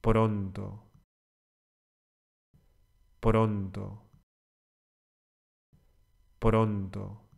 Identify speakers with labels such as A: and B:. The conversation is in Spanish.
A: pronto, pronto, pronto.